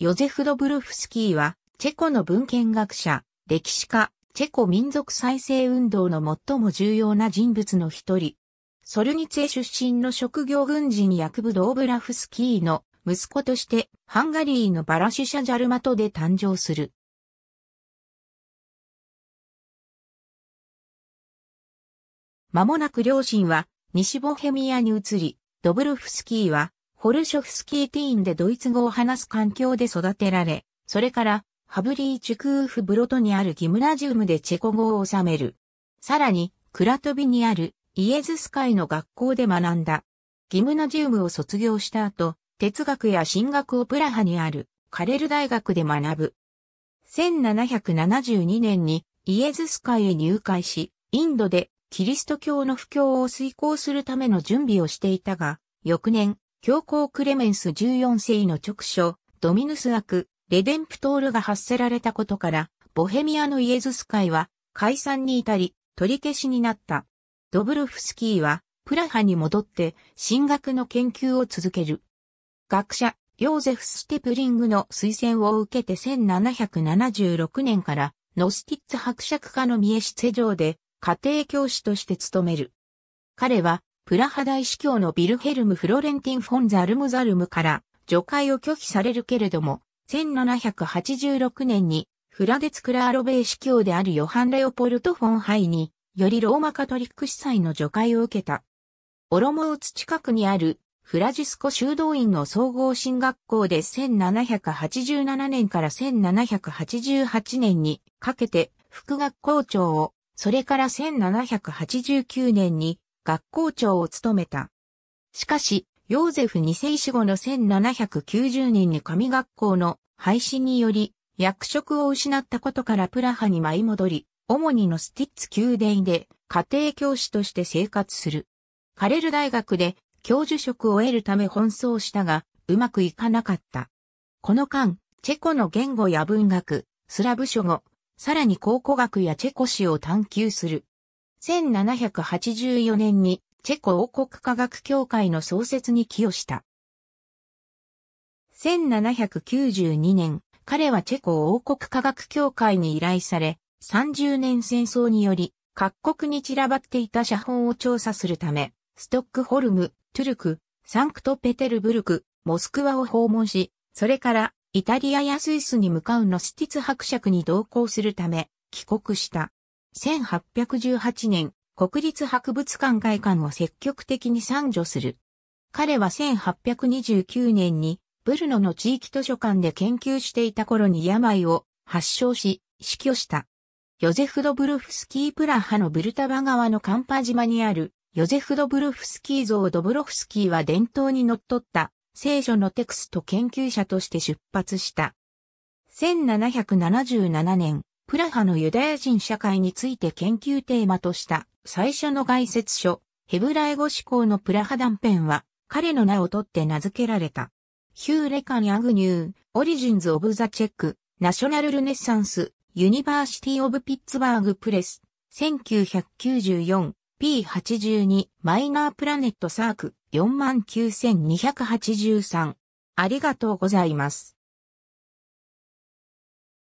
ヨゼフ・ドブルフスキーは、チェコの文献学者、歴史家、チェコ民族再生運動の最も重要な人物の一人。ソルニツェ出身の職業軍人役部ドーブラフスキーの息子として、ハンガリーのバラシュシャジャルマトで誕生する。間もなく両親は西ボヘミアに移り、ドブルフスキーはホルショフスキーティーンでドイツ語を話す環境で育てられ、それから、ハブリーチュクーフブロトにあるギムナジウムでチェコ語を収める。さらに、クラトビにあるイエズス会の学校で学んだ。ギムナジウムを卒業した後、哲学や進学をプラハにあるカレル大学で学ぶ。1772年にイエズス会へ入会し、インドでキリスト教の布教を遂行するための準備をしていたが、翌年、教皇クレメンス14世の直書、ドミヌス枠、レデンプトールが発せられたことから、ボヘミアのイエズス会は解散に至り、取り消しになった。ドブルフスキーは、プラハに戻って、進学の研究を続ける。学者、ヨーゼフ・ステプリングの推薦を受けて1776年から、ノスティッツ伯爵家の三重シ世ェ城で、家庭教師として勤める。彼は、プラハ大司教のビルヘルム・フロレンティン・フォン・ザルム・ザルムから除外を拒否されるけれども、1786年にフラデツ・クラーロベイ司教であるヨハン・レオポルト・フォン・ハイに、よりローマカトリック司祭の除外を受けた。オロモウツ近くにあるフラジスコ修道院の総合進学校で1787年から1788年にかけて副学校長を、それから1789年に学校長を務めた。しかし、ヨーゼフ2世死後の1790年に神学校の廃止により、役職を失ったことからプラハに舞い戻り、主にのスティッツ宮殿で家庭教師として生活する。カレル大学で教授職を得るため奔走したが、うまくいかなかった。この間、チェコの言語や文学、スラブ書語、さらに考古学やチェコ史を探求する。1784年にチェコ王国科学協会の創設に寄与した。1792年、彼はチェコ王国科学協会に依頼され、30年戦争により、各国に散らばっていた写本を調査するため、ストックホルム、トゥルク、サンクトペテルブルク、モスクワを訪問し、それからイタリアやスイスに向かうノスティツ伯爵に同行するため、帰国した。1818年、国立博物館外観を積極的に参助する。彼は1829年に、ブルノの地域図書館で研究していた頃に病を発症し、死去した。ヨゼフ・ドブルフスキー・プラハのブルタバ川のカンパ島にある、ヨゼフ・ドブルフスキー像ドブロフスキーは伝統にのっとった、聖書のテクスト研究者として出発した。1777年、プラハのユダヤ人社会について研究テーマとした最初の概説書、ヘブライ語思考のプラハ断片は、彼の名を取って名付けられた。ヒューレカン・アグニュー、オリジンズ・オブ・ザ・チェック、ナショナル・ルネッサンス、ユニバーシティ・オブ・ピッツバーグ・プレス、1994、P82、マイナープラネット・サーク、49283。ありがとうございます。